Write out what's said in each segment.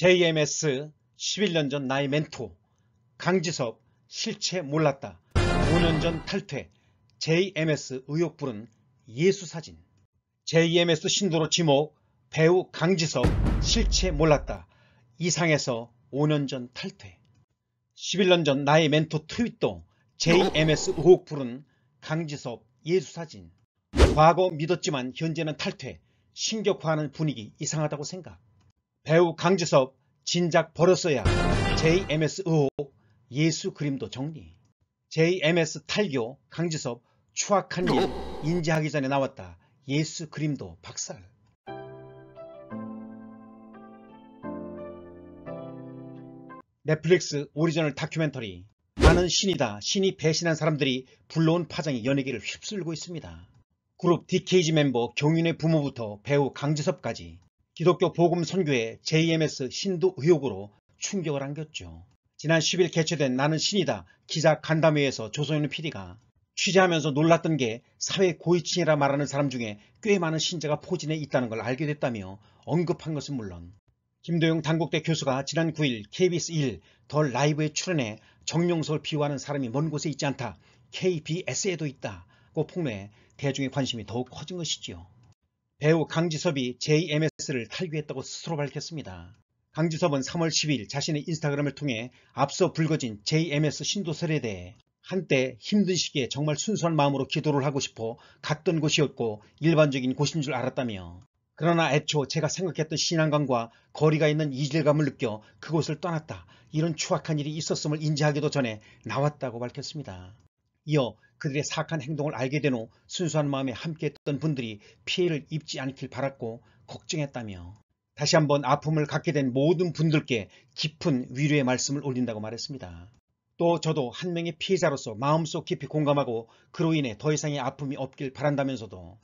JMS 11년 전 나의 멘토 강지섭 실체 몰랐다 5년 전 탈퇴 JMS 의혹 부른 예수사진 JMS 신도로 지목 배우 강지섭 실체 몰랐다 이상해서 5년 전 탈퇴 11년 전 나의 멘토 트윗도 JMS 의혹 부른 강지섭 예수사진 과거 믿었지만 현재는 탈퇴 신격화하는 분위기 이상하다고 생각 배우 강지섭 진작 벌었어야 JMS 의혹 예수 그림도 정리 JMS 탈교 강지섭 추악한 일 인지하기 전에 나왔다 예수 그림도 박살 넷플릭스 오리지널 다큐멘터리 나는 신이다 신이 배신한 사람들이 불러온 파장이 연예계를 휩쓸고 있습니다 그룹 DKG 멤버 경윤의 부모부터 배우 강지섭까지 기독교 복음 선교의 JMS 신도 의혹으로 충격을 안겼죠. 지난 10일 개최된 나는 신이다 기자 간담회에서 조성현 PD가 취재하면서 놀랐던 게 사회 고위층이라 말하는 사람 중에 꽤 많은 신자가 포진해 있다는 걸 알게 됐다며 언급한 것은 물론 김도영 단국대 교수가 지난 9일 KBS 1덜 라이브에 출연해 정용석을 비호하는 사람이 먼 곳에 있지 않다 KBS에도 있다고 폭로해 대중의 관심이 더욱 커진 것이지요. 배우 강지섭이 JMS를 탈귀했다고 스스로 밝혔습니다. 강지섭은 3월 10일 자신의 인스타그램을 통해 앞서 불거진 JMS 신도설에 대해 한때 힘든 시기에 정말 순수한 마음으로 기도를 하고 싶어 갔던 곳이었고 일반적인 곳인 줄 알았다며 그러나 애초 제가 생각했던 신앙감과 거리가 있는 이질감을 느껴 그곳을 떠났다. 이런 추악한 일이 있었음을 인지하기도 전에 나왔다고 밝혔습니다. 이어 그들의 사악한 행동을 알게 된 후 순수한 마음에 함께했던 분들이 피해를 입지 않길 바랐고 걱정했다며 다시 한번 아픔을 갖게 된 모든 분들께 깊은 위로의 말씀을 올린다고 말했습니다. 또 저도 한 명의 피해자로서 마음속 깊이 공감하고 그로 인해 더 이상의 아픔이 없길 바란다면서도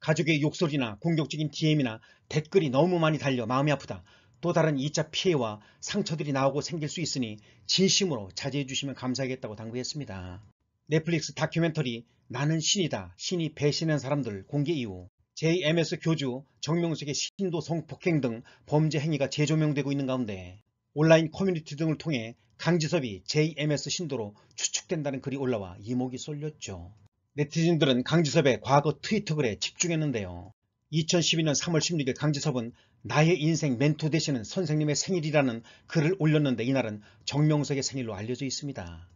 가족의 욕설이나 공격적인 DM이나 댓글이 너무 많이 달려 마음이 아프다. 또 다른 2차 피해와 상처들이 나오고 생길 수 있으니 진심으로 자제해 주시면 감사하겠다고 당부했습니다. 넷플릭스 다큐멘터리 나는 신이다. 신이 배신한 사람들 공개 이후 JMS 교주 정명숙의 신도 성폭행 등 범죄 행위가 재조명되고 있는 가운데 온라인 커뮤니티 등을 통해 강지섭이 JMS 신도로 추측된다는 글이 올라와 이목이 쏠렸죠. 네티즌들은 강지섭의 과거 트위터 글에 집중했는데요. 2012년 3월 16일 강지섭은 나의 인생 멘토 되시는 선생님의 생일이라는 글을 올렸는데 이날은 정명석의 생일로 알려져 있습니다.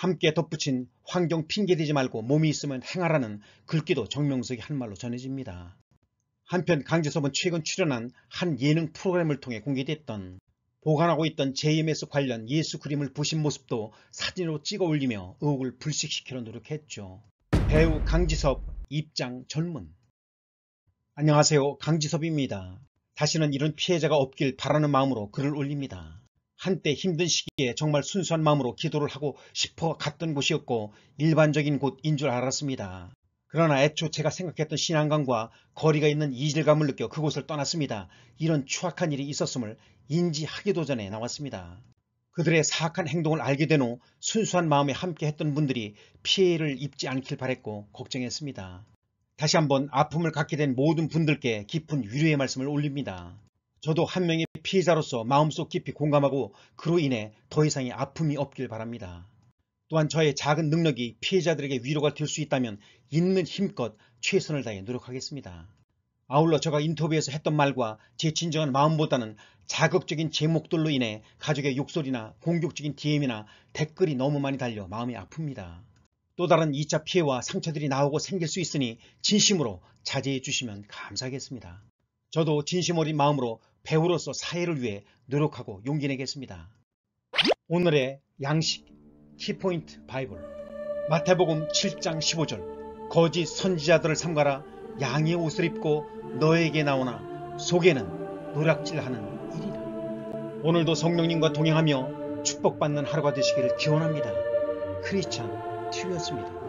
함께 덧붙인 환경 핑계대지 말고 몸이 있으면 행하라는 글귀도 정명석이 한 말로 전해집니다. 한편 강재섭은 최근 출연한 한 예능 프로그램을 통해 공개됐던 보관하고 있던 JMS 관련 예수 그림을 보신 모습도 사진으로 찍어 올리며 의혹을 불식시키려 노력했죠. 배우 강지섭 입장 전문 안녕하세요 강지섭입니다. 다시는 이런 피해자가 없길 바라는 마음으로 글을 올립니다. 한때 힘든 시기에 정말 순수한 마음으로 기도를 하고 싶어 갔던 곳이었고 일반적인 곳인 줄 알았습니다. 그러나 애초 제가 생각했던 신앙관과 거리가 있는 이질감을 느껴 그곳을 떠났습니다. 이런 추악한 일이 있었음을 인지하기도 전에 나왔습니다. 그들의 사악한 행동을 알게 된 후 순수한 마음에 함께했던 분들이 피해를 입지 않길 바랬고 걱정했습니다. 다시 한번 아픔을 갖게 된 모든 분들께 깊은 위로의 말씀을 올립니다. 저도 한 명의 피해자로서 마음속 깊이 공감하고 그로 인해 더 이상의 아픔이 없길 바랍니다. 또한 저의 작은 능력이 피해자들에게 위로가 될 수 있다면 있는 힘껏 최선을 다해 노력하겠습니다. 아울러 제가 인터뷰에서 했던 말과 제 진정한 마음보다는 자극적인 제목들로 인해 가족의 욕설이나 공격적인 DM이나 댓글이 너무 많이 달려 마음이 아픕니다. 또 다른 2차 피해와 상처들이 나오고 생길 수 있으니 진심으로 자제해 주시면 감사하겠습니다. 저도 진심 어린 마음으로 배우로서 사회를 위해 노력하고 용기 내겠습니다. 오늘의 양식 키포인트 바이블 마태복음 7장 15절 거짓 선지자들을 삼가라 양의 옷을 입고 너에게 나오나 속에는 노략질하는 일이라 오늘도 성령님과 동행하며 축복받는 하루가 되시기를 기원합니다. 크리스찬 튜였습니다.